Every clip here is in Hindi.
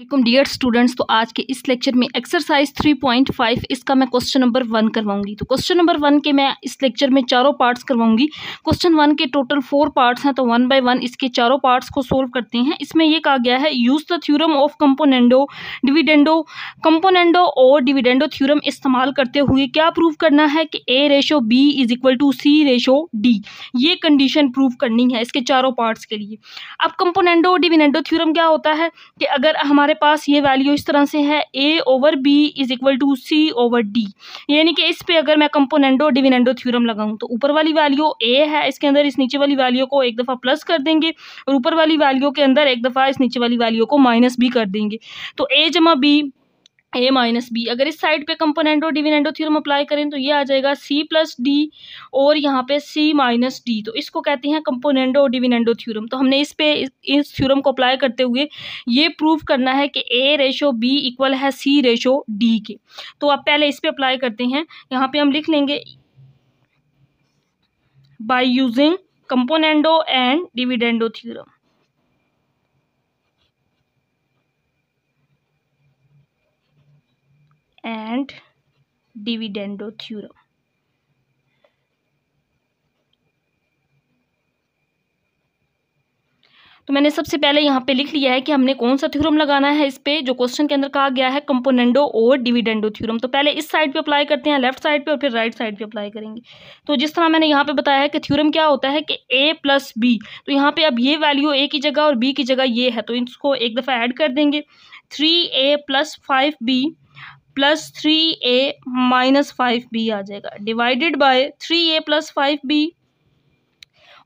वेलकम डियर स्टूडेंट्स तो आज के इस लेक्चर में एक्सरसाइज 3.5 इसका मैं क्वेश्चन नंबर वन करवाऊंगी तो क्वेश्चन नंबर वन के मैं इस लेक्चर में चारों पार्ट्स करवाऊंगी क्वेश्चन वन के टोटल फोर पार्ट्स हैं तो वन बाय वन इसके चारों पार्ट्स को सोल्व करते हैं इसमें यह कहा गया है use the theorem of componendo dividendo componendo और डिविडेंडो थ्यूरम इस्तेमाल करते हुए क्या प्रूव करना है कि A ratio B is equal to C ratio D ये कंडीशन प्रूव करनी है इसके चारों पार्ट्स के लिए अब कंपोनेंडो डिविडेंडो थ्यूरम क्या होता है कि अगर हमारे हमारे पास ये वैल्यू इस तरह से है A over B is equal to C over D यानी कि इस पे अगर मैं कंपोनेंडो डिविनेंडो थ्योरम लगाऊं तो ऊपर वाली वैल्यू ए है इसके अंदर इस नीचे वाली वैल्यू को एक दफ़ा प्लस कर देंगे और ऊपर वाली वैल्यू के अंदर एक दफ़ा इस नीचे वाली वैल्यू को माइनस भी कर देंगे तो ए जमा बी ए माइनस बी अगर इस साइड पे कंपोनेंटो डिविनेंडो थ्योरम अप्लाई करें तो ये आ जाएगा सी प्लस डी और यहाँ पे सी माइनस डी तो इसको कहते हैं कंपोनेंडो डिविनेंडो थ्योरम तो हमने इस पे इस थ्योरम को अप्लाई करते हुए ये प्रूव करना है कि ए रेशो बी इक्वल है सी रेशो डी के तो आप पहले इस पर अप्लाई करते हैं यहाँ पर हम लिख लेंगे by using componendo and dividendo theorem and dividendo theorem तो मैंने सबसे पहले यहाँ पे लिख लिया है कि हमने कौन सा थ्योरम लगाना है इस पे जो क्वेश्चन के अंदर कहा गया है कंपोनेंडो और डिविडेंडो थ्योरम तो पहले इस साइड पे अप्लाई करते हैं लेफ्ट साइड पे और फिर राइट साइड पे अप्लाई करेंगे तो जिस तरह मैंने यहाँ पे बताया है कि थ्योरम क्या होता है कि ए प्लस बी तो यहाँ पे अब ये वैल्यू ए की जगह और बी की जगह ये है तो इसको एक दफ़ा ऐड कर देंगे three A plus five B plus three A minus five B आ जाएगा divided by three A plus five B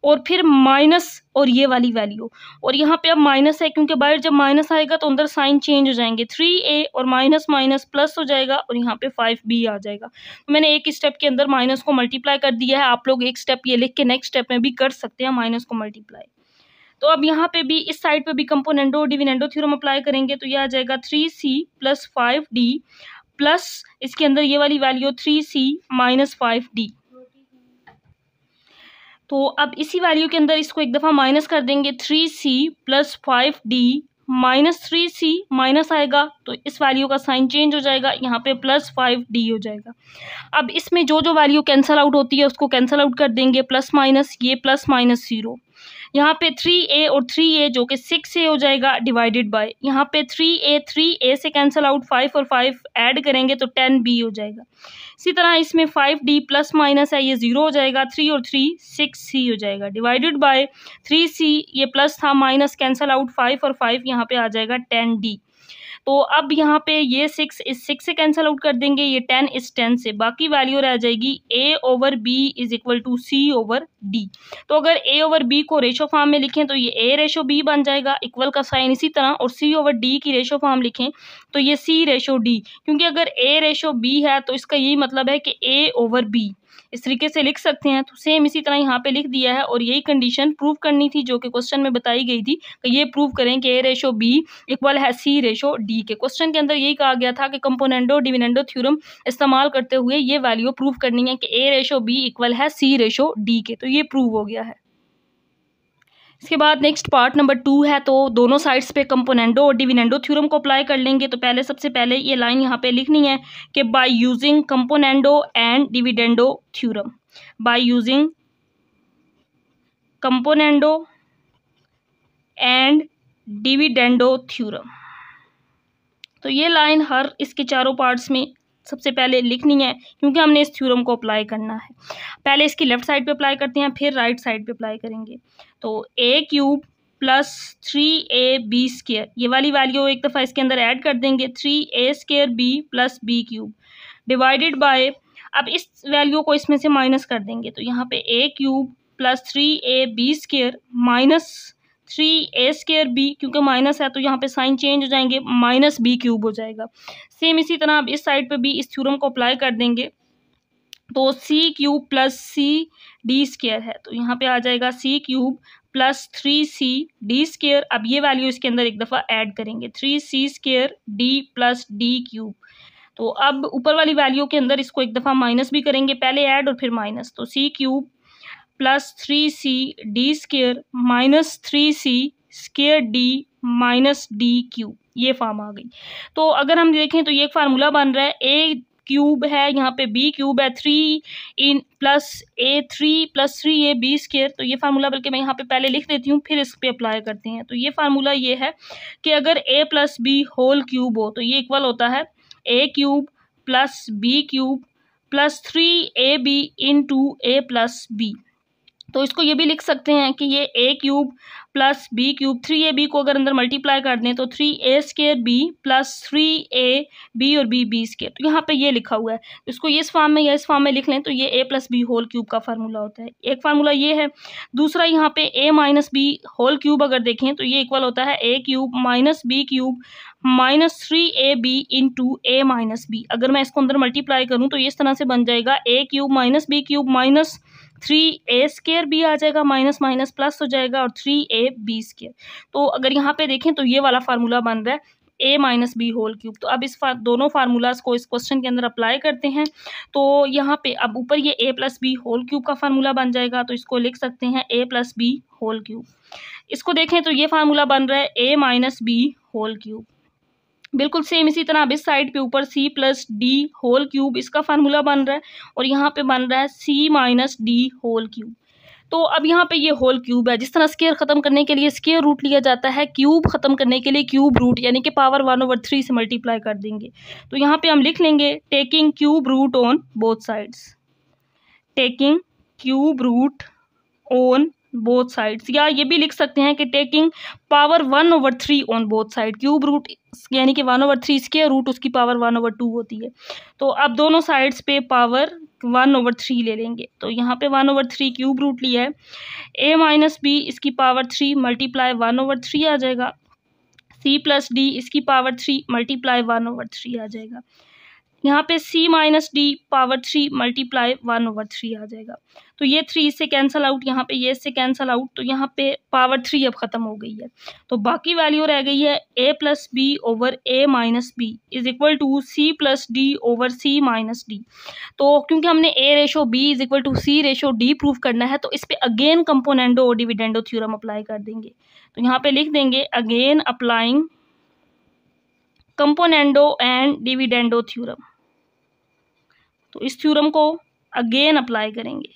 और फिर माइनस और ये वाली वैल्यू और यहाँ पे अब माइनस है क्योंकि बाहर जब माइनस आएगा तो अंदर साइन चेंज हो जाएंगे थ्री ए और माइनस माइनस प्लस हो जाएगा और यहाँ पे फाइव बी आ जाएगा तो मैंने एक स्टेप के अंदर माइनस को मल्टीप्लाई कर दिया है आप लोग एक स्टेप ये लिख के नेक्स्ट स्टेप में भी कर सकते हैं माइनस को मल्टीप्लाई तो अब यहाँ पे भी इस साइड पे भी कंपोनेंडो डिविनेंडो थ्योरम अप्लाई करेंगे तो ये आ जाएगा three C plus five D plus इसके अंदर ये वाली value three C minus five D तो अब इसी वैल्यू के अंदर इसको एक दफ़ा माइनस कर देंगे three C plus five D minus three C minus आएगा तो इस वैल्यू का साइन चेंज हो जाएगा यहाँ पे प्लस फाइव डी हो जाएगा अब इसमें जो जो वैल्यू कैंसिल आउट होती है उसको कैंसिल आउट कर देंगे प्लस माइनस ये प्लस माइनस ज़ीरो यहाँ पे थ्री ए और थ्री ए जो कि सिक्स ए हो जाएगा डिवाइडेड बाय यहाँ पे थ्री ए थ्री ए से कैंसिल आउट फाइव और फाइव ऐड करेंगे तो टेन बी हो जाएगा इसी तरह इसमें फाइव डी प्लस माइनस है ये ज़ीरो हो जाएगा थ्री और थ्री सिक्स सी हो जाएगा डिवाइडेड बाय थ्री सी ये प्लस था माइनस कैंसिल आउट फाइव और फाइव यहाँ पे आ जाएगा टेन डी तो अब यहाँ पे ये सिक्स इस सिक्स से कैंसिल आउट कर देंगे ये टेन इस टेन से बाकी वैल्यू रह जाएगी A over B is equal to C over D तो अगर ए ओवर बी को रेशो फॉर्म में लिखें तो ये ए रेशो बी बन जाएगा इक्वल का साइन इसी तरह और सी ओवर डी की रेशो फॉर्म लिखें तो ये सी रेशो डी क्योंकि अगर ए रेशो बी है तो इसका यही मतलब है कि ए ओवर बी इस तरीके से लिख सकते हैं तो सेम इसी तरह यहाँ पे लिख दिया है और यही कंडीशन प्रूव करनी थी जो कि क्वेश्चन में बताई गई थी कि ये प्रूव करें कि ए रेशो बी इक्वल है सी रेशो डी के क्वेश्चन के अंदर यही कहा गया था कि कंपोनेंडो डिविनेंडो थ्योरम इस्तेमाल करते हुए ये वैल्यू प्रूव करनी है कि ए रेशो बी इक्वल है सी रेशो डी के तो ये प्रूव हो गया है इसके बाद नेक्स्ट पार्ट नंबर टू है तो दोनों साइड्स पे कंपोनेंडो और डिविनेंडो थ्योरम को अप्लाई कर लेंगे तो पहले सबसे पहले ये लाइन यहाँ पे लिखनी है कि by using componendo and dividendo theorem by using componendo and dividendo theorem तो ये लाइन हर इसके चारों पार्ट्स में सबसे पहले लिखनी है क्योंकि हमने इस थ्योरम को अप्लाई करना है पहले इसकी लेफ्ट साइड पे अप्लाई करते हैं फिर राइट साइड पे अप्लाई करेंगे तो A cube plus three A B square ये वाली वैल्यू एक दफ़ा इसके अंदर ऐड कर देंगे three A square B plus B cube divided by अब इस वैल्यू को इसमें से माइनस कर देंगे तो यहाँ पे A cube plus three A B square minus three A square B क्योंकि माइनस है तो यहाँ पे साइन चेंज हो जाएंगे माइनस बी क्यूब हो जाएगा सेम इसी तरह आप इस साइड पे भी इस थ्योरम को अप्लाई कर देंगे तो C cube plus C D square है तो यहाँ पे आ जाएगा C cube plus three C D square अब ये वैल्यू इसके अंदर एक दफ़ा ऐड करेंगे three C square D plus D cube तो अब ऊपर वाली वैल्यू के अंदर इसको एक दफ़ा माइनस भी करेंगे पहले ऐड और फिर माइनस तो C cube plus three C D square minus three C square D minus D cube ये फॉर्म आ गई तो अगर हम देखें तो ये एक फार्मूला बन रहा है ए क्यूब है यहाँ पे बी क्यूब है three in plus A three plus three A B square तो ये फार्मूला बल्कि मैं यहाँ पे पहले लिख देती हूँ फिर इस पर अप्लाई करते हैं तो ये फार्मूला ये है कि अगर A plus B whole cube हो तो ये इक्वल होता है A cube plus B cube plus three A B into A plus B तो इसको ये भी लिख सकते हैं कि ये A cube plus B cube three A B को अगर अंदर मल्टीप्लाई कर दें तो three A square B plus three A B और बी बी स्केयर तो यहाँ पे ये लिखा हुआ है तो इसको इस फॉर्म में या इस फॉर्म में लिख लें तो ये A plus B whole cube का फार्मूला होता है एक फार्मूला ये है दूसरा यहाँ पे A minus B whole cube अगर देखें तो ये इक्वल होता है A cube minus B cube minus three A B into A minus B अगर मैं इसको अंदर मल्टीप्लाई करूँ तो इस तरह से बन जाएगा A cube minus B cube minus three A square भी आ जाएगा माइनस माइनस प्लस हो जाएगा और थ्री ए बी स्केयर तो अगर यहाँ पे देखें तो ये वाला फार्मूला बन रहा है A minus B whole cube तो अब इस फार, दोनों फार्मूलाज को इस क्वेश्चन के अंदर अप्लाई करते हैं तो यहाँ पे अब ऊपर ये A plus B whole cube का फार्मूला बन जाएगा तो इसको लिख सकते हैं A plus B whole cube इसको देखें तो ये फार्मूला बन रहा है A minus B whole cube बिल्कुल सेम इसी तरह अब इस साइड पे ऊपर C plus D whole cube इसका फार्मूला बन रहा है और यहाँ पे बन रहा है C minus D whole cube तो अब यहाँ पे ये होल क्यूब है जिस तरह स्केयर ख़त्म करने के लिए स्केयर रूट लिया जाता है क्यूब ख़त्म करने के लिए क्यूब रूट यानी कि पावर वन ओवर थ्री से मल्टीप्लाई कर देंगे तो यहाँ पर हम लिख लेंगे taking cube root on both sides taking cube root on both sides या ये भी लिख सकते हैं कि taking power one over three on both side cube root यानी कि वन ओवर थ्री इसके रूट उसकी पावर वन ओवर टू होती है तो अब दोनों साइड्स पे पावर वन ओवर थ्री ले लेंगे तो यहाँ पे one over three cube root लिया है ए माइनस बी इसकी power three multiply one over three आ जाएगा सी प्लस डी इसकी power three multiply one over three आ जाएगा यहाँ पे C minus D power three multiply one over three आ जाएगा तो ये थ्री इससे कैंसल आउट यहाँ पे ये इससे कैंसल आउट तो यहाँ पे पावर थ्री अब ख़त्म हो गई है तो बाकी वैल्यू रह गई है A plus B over A minus B is equal to C plus D over C minus D तो क्योंकि हमने A ratio B is equal to C ratio D prove करना है तो इस पर अगेन कंपोनेंडो और डिविडेंडो थ्योरम अप्लाई कर देंगे तो यहाँ पे लिख देंगे again applying componendo and dividendo theorem तो इस थ्योरम को अगेन अप्लाई करेंगे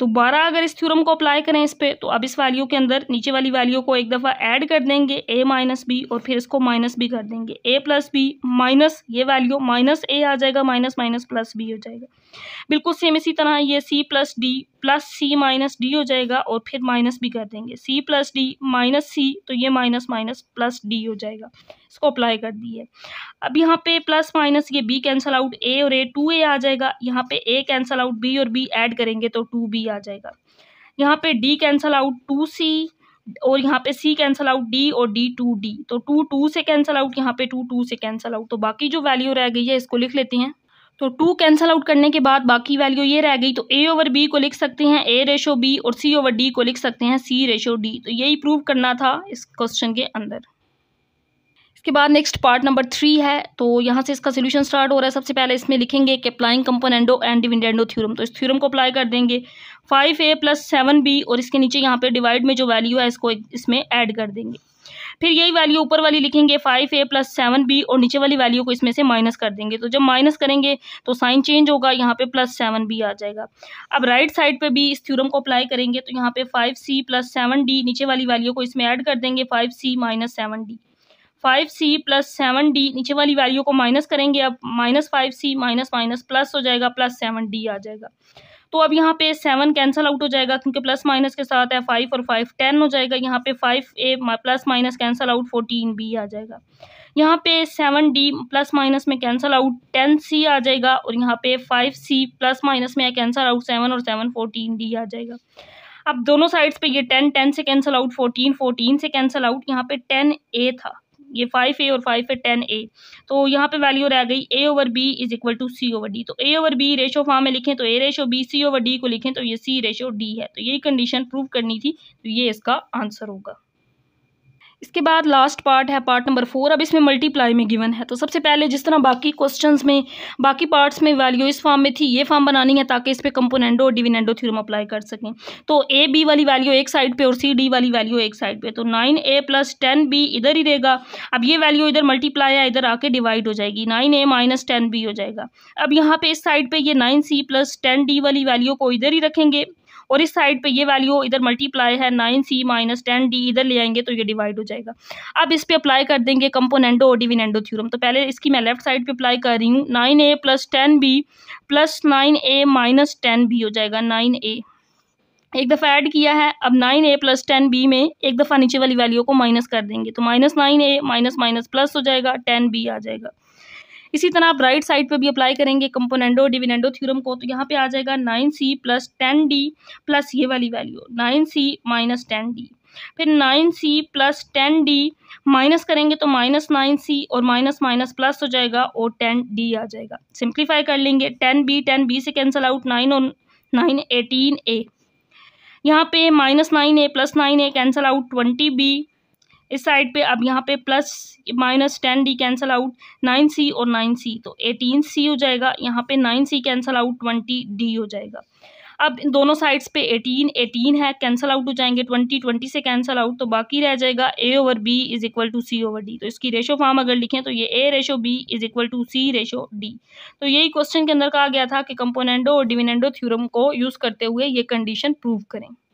दोबारा अगर इस थ्योरम को अप्लाई करें इस पर तो अब इस वैल्यू के अंदर नीचे वाली वैल्यू को एक दफ़ा ऐड कर देंगे ए माइनस बी और फिर इसको माइनस भी कर देंगे ए प्लस बी माइनस ये वैल्यू माइनस ए आ जाएगा माइनस माइनस प्लस बी हो जाएगा बिल्कुल सेम इसी तरह ये C plus D plus C minus D हो जाएगा और फिर माइनस भी कर देंगे C plus D minus C तो ये माइनस माइनस प्लस डी हो जाएगा इसको अप्लाई कर दी है अब यहाँ पे प्लस माइनस ये बी कैंसल आउट ए और ए टू ए आ जाएगा यहाँ पे ए कैंसल आउट बी और बी ऐड करेंगे तो टू बी आ जाएगा यहाँ पे D cancel out two C और यहाँ पे सी कैंसल आउट डी और डी टू डी तो टू टू से कैंसल आउट यहाँ पे टू टू से कैंसल आउट तो बाकी जो वैल्यू रह गई है इसको लिख लेते हैं तो टू कैंसल आउट करने के बाद बाकी वैल्यू ये रह गई तो ए ओवर बी को लिख सकते हैं ए रेशो बी और सी ओवर डी को लिख सकते हैं सी रेशो डी तो यही प्रूव करना था इस क्वेश्चन के अंदर इसके बाद नेक्स्ट पार्ट नंबर थ्री है तो यहाँ से इसका सोल्यूशन स्टार्ट हो रहा है सबसे पहले इसमें लिखेंगे कि applying componendo and dividendo theorem तो इस थ्योरम को अप्लाई कर देंगे five A plus seven B और इसके नीचे यहाँ पे डिवाइड में जो वैल्यू है इसको इसमें ऐड कर देंगे फिर यही वैल्यू ऊपर वाली लिखेंगे five A plus seven B और नीचे वाली वैल्यू को इसमें से माइनस कर देंगे तो जब माइनस करेंगे तो साइन चेंज होगा यहाँ पे प्लस सेवन बी आ जाएगा अब राइट साइड पे भी इस थ्योरम को अप्लाई करेंगे तो यहाँ पे five C plus seven D नीचे वाली वैल्यू को इसमें ऐड कर देंगे five C minus seven D five C plus seven D नीचे वाली वैल्यू को माइनस करेंगे अब minus five C minus minus plus हो जाएगा प्लस सेवन डी आ जाएगा तो अब यहाँ पे सेवन कैंसिल आउट हो जाएगा क्योंकि प्लस माइनस के साथ है फाइव और फाइव टेन हो जाएगा यहाँ पे five A plus minus cancel out fourteen B आ जाएगा यहाँ पे सेवन डी प्लस माइनस में कैंसिल आउट टेन सी आ जाएगा और यहाँ पे फाइव सी प्लस माइनस में कैंसिल आउट सेवन और सेवन फोर्टीन डी आ जाएगा अब दोनों साइड्स पे ये टेन टेन से कैंसिल आउट फोर्टीन फोर्टीन से कैंसिल आउट यहाँ पे टेन ए था ये फाइव ए और फाइव ए टेन ए तो यहाँ पे वैल्यू रह गई A over B is equal to C over D तो A over B ratio form में लिखें तो A ratio B C over D को लिखें तो ये सी रेशो डी है तो यही कंडीशन प्रूव करनी थी तो ये इसका आंसर होगा इसके बाद लास्ट पार्ट है पार्ट नंबर फोर अब इसमें मल्टीप्लाई में गिवन है तो सबसे पहले जिस तरह बाकी क्वेश्चंस में बाकी पार्ट्स में वैल्यू इस फॉर्म में थी ये फॉर्म बनानी है ताकि इस पर कंपोनेंडो और डिविनेंडो थ्योरम अप्लाई कर सकें तो ए बी वाली वैल्यू एक साइड पे और सी डी वाली वैल्यू एक साइड पे तो nine A plus ten B इधर ही रहेगा अब ये वैल्यू इधर मल्टीप्लाई है इधर आके डिवाइड हो जाएगी nine A minus ten B हो जाएगा अब यहाँ पे इस साइड पर ये nine C plus ten D वाली वैल्यू को इधर ही रखेंगे और इस साइड पे ये वैल्यू इधर मल्टीप्लाई है nine C minus ten D इधर ले आएंगे तो ये डिवाइड हो जाएगा अब इस पर अप्लाई कर देंगे कंपोनेंडो और डिविनेंडो थ्योरम तो पहले इसकी मैं लेफ्ट साइड पर अप्लाई कर रही हूँ nine A plus ten B plus nine A minus ten B हो जाएगा नाइन ए एक दफ़ा ऐड किया है अब nine A plus ten B में एक दफ़ा नीचे वाली वैल्यू को माइनस कर देंगे तो minus nine A minus minus plus हो जाएगा टेन बी आ जाएगा इसी तरह आप राइट साइड पर भी अप्लाई करेंगे कंपोनेंडो डिविनेंडो थ्योरम को तो यहाँ पे आ जाएगा nine C plus ten D plus ये वाली value nine C minus ten D फिर nine C plus ten D minus करेंगे तो माइनस नाइन सी और माइनस माइनस प्लस हो जाएगा और टेन डी आ जाएगा सिंप्लीफाई कर लेंगे टेन बी टेन बी से कैंसिल आउट नाइन और नाइन एटीन ए यहाँ पे minus nine A plus nine A cancel out twenty B इस साइड पे अब यहाँ पे plus minus ten D cancel out nine C और नाइन सी तो एटीन सी हो जाएगा यहाँ पे nine C cancel out twenty D हो जाएगा अब इन दोनों साइड्स पे एटीन एटीन है कैंसल आउट हो जाएंगे ट्वेंटी ट्वेंटी से कैंसल आउट तो बाकी रह जाएगा A over B is equal to C over D तो इसकी रेशो फॉर्म अगर लिखें तो ये A ratio B is equal to C ratio D तो यही क्वेश्चन के अंदर कहा गया था कि कंपोनेंडो और डिविनेंडो थ्योरम को यूज़ करते हुए ये कंडीशन प्रूव करें